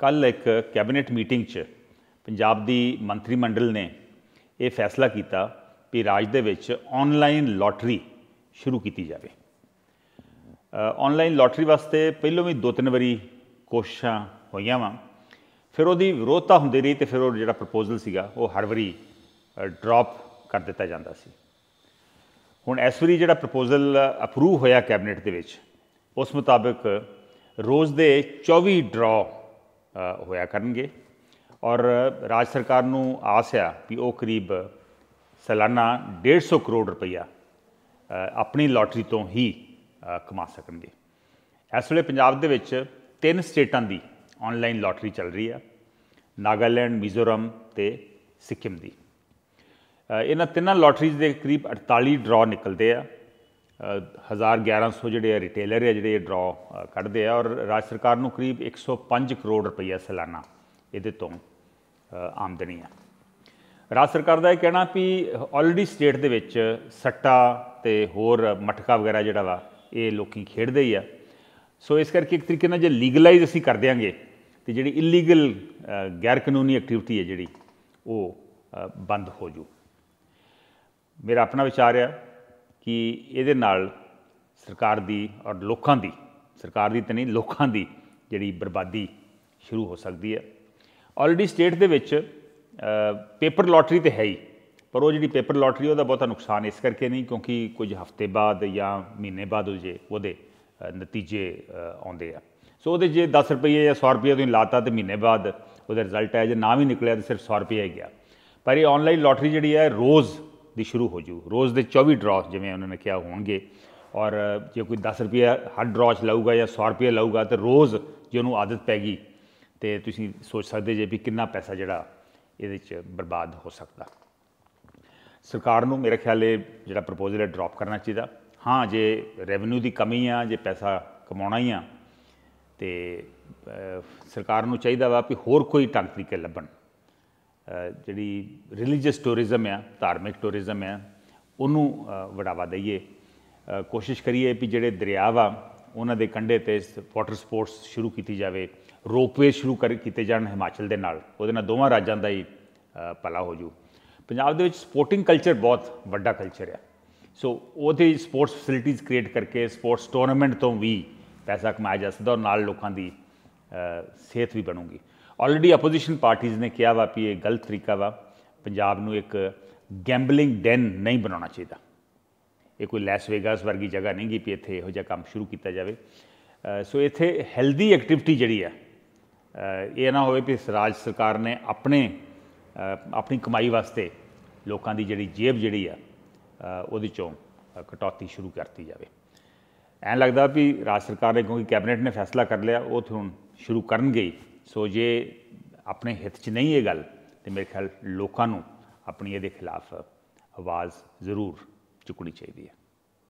ਕੱਲ ਇੱਕ cabinet meeting 'ਚ ਪੰਜਾਬ ਦੀ ਮੰਤਰੀ ਮੰਡਲ ਨੇ ਇਹ ਫੈਸਲਾ ਕੀਤਾ ਕਿ ਰਾਜ ਦੇ ਵਿੱਚ ਆਨਲਾਈਨ ਲਾਟਰੀ ਸ਼ੁਰੂ ਕੀਤੀ ਜਾਵੇ ਆਨਲਾਈਨ ਲਾਟਰੀ ਵਾਸਤੇ ਪਹਿਲਾਂ ਵੀ ਦੋ ਤਿੰਨ ਵਾਰੀ ਕੋਸ਼ਿਸ਼ਾਂ ਹੋਈਆਂ ਵਾਂ ਫਿਰ ਉਹਦੀ ਵਿਰੋਧਤਾ ਹੁੰਦੀ ਰਹੀ ਤੇ ਫਿਰ ਉਹ ਜਿਹੜਾ ਪ੍ਰਪੋਜ਼ਲ ਸੀਗਾ ਉਹ ਹਰ ਵਾਰੀ ਡ੍ਰੌਪ ਕਰ ਦਿੱਤਾ ਜਾਂਦਾ ਸੀ ਹੁਣ ਇਸ ਵਾਰੀ ਜਿਹੜਾ ਪ੍ਰਪੋਜ਼ਲ ਅਪਰੂਵ ਹੋਇਆ ਕੈਬਨਿਟ ਦੇ ਵਿੱਚ ਉਸ ਮੁਤਾਬਕ ਰੋਜ਼ ਦੇ 24 ਡਰਾ ਹੋਇਆ ਕਰਨਗੇ ਔਰ ਰਾਜ ਸਰਕਾਰ ਨੂੰ ਆਸ ਆ ਕਿ ਉਹ ਕਰੀਬ ਸਾਲਾਨਾ 150 ਕਰੋੜ ਰੁਪਈਆ ਆਪਣੀ ਲਾਟਰੀ ਤੋਂ ਹੀ ਕਮਾ ਸਕਣਗੇ ਇਸ ਵੇਲੇ ਪੰਜਾਬ ਦੇ ਵਿੱਚ ਤਿੰਨ ਸਟੇਟਾਂ ਦੀ ਆਨਲਾਈਨ ਲਾਟਰੀ ਚੱਲ ਰਹੀ ਆ ਨਾਗਾਲੈਂਡ ਮਿਜ਼ੋਰਮ ਤੇ ਸਿੱਕਮ ਦੀ ਇਹਨਾਂ ਤਿੰਨਾਂ ਲਾਟਰੀਜ਼ ਦੇ ਕਰੀਬ 48 ਡਰਾ ਨਿਕਲਦੇ ਆ 1100 ਜਿਹੜੇ ਆ ਰਿਟੇਲਰ ਆ ਜਿਹੜੇ ਡਰਾ ਕੱਢਦੇ ਆ ਔਰ ਰਾਜ ਸਰਕਾਰ ਨੂੰ ਕਰੀਬ 105 ਕਰੋੜ ਰੁਪਈਆ ਸਾਲਾਨਾ ਇਹਦੇ ਤੋਂ ਆਮਦਨੀ ਆ ਰਾਜ ਸਰਕਾਰ ਦਾ ਇਹ ਕਹਿਣਾ ਵੀ ਆਲਰੇਡੀ ਸਟੇਟ ਦੇ ਵਿੱਚ ਸੱਟਾ ਤੇ ਹੋਰ ਮਟਕਾ ਵਗੈਰਾ ਜਿਹੜਾ ਵਾ ਇਹ ਲੋਕੀ ਖੇਡਦੇ ਹੀ ਆ ਸੋ ਇਸ ਕਰਕੇ ਇੱਕ ਤਰੀਕੇ ਨਾਲ ਜੇ ਲੀਗਲਾਈਜ਼ ਅਸੀਂ ਕਰ ਦਿਆਂਗੇ ਤੇ ਜਿਹੜੀ ਇਲੀਗਲ ਗੈਰ ਕਾਨੂੰਨੀ ਐਕਟੀਵਿਟੀ ਹੈ ਜਿਹੜੀ ਉਹ ਬੰਦ ਹੋ ਜੂ ਮੇਰਾ ਆਪਣਾ ਵਿਚਾਰ ਆ ਕਿ ਇਹਦੇ ਨਾਲ ਸਰਕਾਰ ਦੀ ਔਰ ਲੋਕਾਂ ਦੀ ਸਰਕਾਰ ਦੀ ਤੇ ਨਹੀਂ ਲੋਕਾਂ ਦੀ ਜਿਹੜੀ ਬਰਬਾਦੀ ਸ਼ੁਰੂ ਹੋ ਸਕਦੀ ਹੈ ਆਲਰੇਡੀ ਸਟੇਟ ਦੇ ਵਿੱਚ ਪੇਪਰ ਲਾਟਰੀ ਤੇ ਹੈ ਹੀ ਪਰ ਉਹ ਜਿਹੜੀ ਪੇਪਰ ਲਾਟਰੀ ਉਹਦਾ ਬਹੁਤਾ ਨੁਕਸਾਨ ਇਸ ਕਰਕੇ ਨਹੀਂ ਕਿਉਂਕਿ ਕੁਝ ਹਫ਼ਤੇ ਬਾਅਦ ਜਾਂ ਮਹੀਨੇ ਬਾਅਦ ਉਹ ਜੇ ਉਹਦੇ ਨਤੀਜੇ ਆਉਂਦੇ ਆ ਸੋ ਉਹਦੇ ਜੇ 10 ਰੁਪਏ ਜਾਂ 100 ਰੁਪਏ ਤੁਸੀਂ ਲਾਤਾ ਤੇ ਮਹੀਨੇ ਬਾਅਦ ਉਹਦਾ ਰਿਜ਼ਲਟ ਆਇਆ ਜੇ ਨਾ ਵੀ ਨਿਕਲਿਆ ਤੇ ਸਿਰਫ 100 ਰੁਪਏ ਹੀ ਗਿਆ ਪਰ ਇਹ ਆਨਲਾਈਨ ਲਾਟਰੀ ਜਿਹੜੀ ਹੈ ਰੋਜ਼ ਦੀ ਸ਼ੁਰੂ ਹੋ ਜੂ ਰੋਜ਼ ਦੇ 24 ਡਰਾਅ ਜਿਵੇਂ ਉਹਨਾਂ ਨੇ ਕਿਹਾ ਹੋਣਗੇ ਔਰ ਜੇ ਕੋਈ 10 ਰੁਪਏ ਹਰ ਡਰਾਅ ਚ ਲਾਊਗਾ ਜਾਂ 100 ਰੁਪਏ ਲਾਊਗਾ ਤੇ ਰੋਜ਼ ਜੇ ਉਹਨੂੰ ਆਦਤ ਪੈ ਗਈ ਤੇ ਤੁਸੀਂ ਸੋਚ ਸਕਦੇ ਜੇ ਵੀ ਕਿੰਨਾ ਪੈਸਾ ਜਿਹੜਾ ਇਹਦੇ ਚ ਬਰਬਾਦ ਹੋ ਸਕਦਾ ਸਰਕਾਰ ਨੂੰ ਮੇਰੇ ਖਿਆਲ ਇਹ ਜਿਹੜਾ ਪ੍ਰਪੋਜ਼ਲ ਹੈ ਡ੍ਰੌਪ ਕਰਨਾ ਚਾਹੀਦਾ ਹਾਂ ਜੇ ਰੈਵਨਿਊ ਦੀ ਕਮੀ ਆ ਜੇ ਪੈਸਾ ਕਮਾਉਣਾ ਹੀ ਆ ਤੇ ਸਰਕਾਰ ਨੂੰ ਚਾਹੀਦਾ ਵਾ ਕਿ ਹੋਰ ਕੋਈ ਟੰਕ ਤਰੀਕੇ ਲੱਭਣ ਜਿਹੜੀ ਰਿਲੀਜੀਅਸ ਟੂਰਿਜ਼ਮ ਆ ਧਾਰਮਿਕ ਟੂਰਿਜ਼ਮ ਆ ਉਹਨੂੰ ਵਡਾਵਾ ਦਈਏ ਕੋਸ਼ਿਸ਼ ਕਰੀਏ ਕਿ ਜਿਹੜੇ ਦਰਿਆ ਵਾ ਉਹਨਾਂ ਦੇ ਕੰਢੇ ਤੇ ਵਾਟਰ ਸਪੋਰਟਸ ਸ਼ੁਰੂ ਕੀਤੀ ਜਾਵੇ ਰੋਪਵੇ ਸ਼ੁਰੂ ਕਰ ਕੀਤੇ ਜਾਣ ਹਿਮਾਚਲ ਦੇ ਨਾਲ ਉਹਦੇ ਨਾਲ ਦੋਵਾਂ ਰਾਜਾਂ ਦਾ ਹੀ ਭਲਾ ਹੋ ਜੂ ਪੰਜਾਬ ਦੇ ਵਿੱਚ ਸਪੋਰਟਿੰਗ ਕਲਚਰ ਬਹੁਤ ਵੱਡਾ ਕਲਚਰ ਆ ਸੋ ਉਹਦੇ ਸਪੋਰਟਸ ਫੈਸਿਲਿਟੀਆਂ ਕ੍ਰੀਏਟ ਕਰਕੇ ਸਪੋਰਟਸ ਟੂਰਨਾਮੈਂਟ ਤੋਂ ਵੀ ਪੈਸਾ ਕਮਾਇਆ ਜਾ ਸਕਦਾ ਔਰ ਨਾਲ ਲੋਕਾਂ ਦੀ ਸਿਹਤ ਵੀ ਬਣੂਗੀ ਆਲਰੇਡੀ ਆਪੋਜੀਸ਼ਨ ਪਾਰਟੀਆਂ ਨੇ ਕਿਹਾ ਵਾ ਕਿ ਇਹ ਗਲਤ ਤਰੀਕਾ ਵਾ ਪੰਜਾਬ ਨੂੰ ਇੱਕ ਗੈਂਬਲਿੰਗ ਡੈਨ ਨਹੀਂ ਬਣਾਉਣਾ ਚਾਹੀਦਾ ਇਹ ਕੋਈ ਲੈਸ ਵੇਗਾਸ ਵਰਗੀ ਜਗ੍ਹਾ ਨਹੀਂ ਗਈ ਪੀ ਇੱਥੇ ਇਹੋ ਜਿਹਾ ਕੰਮ ਸ਼ੁਰੂ ਕੀਤਾ ਜਾਵੇ ਸੋ ਇੱਥੇ ਹੈਲਦੀ ਐਕਟੀਵਿਟੀ ਜਿਹੜੀ ਆ ਇਹ ਨਾ ਹੋਵੇ ਕਿ ਰਾਜ ਸਰਕਾਰ ਨੇ ਆਪਣੇ ਆਪਣੀ ਕਮਾਈ ਵਾਸਤੇ ਲੋਕਾਂ ਦੀ ਜਿਹੜੀ ਜੇਬ ਜਿਹੜੀ ਆ ਉਹਦੇ ਚੋਂ ਕਟੌਤੀ ਸ਼ੁਰੂ ਕਰਤੀ ਜਾਵੇ ਐਂ ਲੱਗਦਾ ਵੀ ਰਾਜ ਸਰਕਾਰ ਨੇ ਕਿਉਂਕਿ ਕੈਬਨਿਟ ਨੇ ਫੈਸਲਾ ਕਰ ਲਿਆ ਉਹ ਤੋਂ ਸ਼ੁਰੂ ਕਰਨਗੇ ਸੋ ਜੇ ਆਪਣੇ ਹਿੱਤ 'ਚ ਨਹੀਂ ਇਹ ਗੱਲ ਤੇ ਮੇਰੇ ਖਿਆਲ ਲੋਕਾਂ ਨੂੰ ਆਪਣੀ ਇਹਦੇ ਖਿਲਾਫ ਆਵਾਜ਼ ਜ਼ਰੂਰ ਚੁੱਕਣੀ ਚਾਹੀਦੀ ਹੈ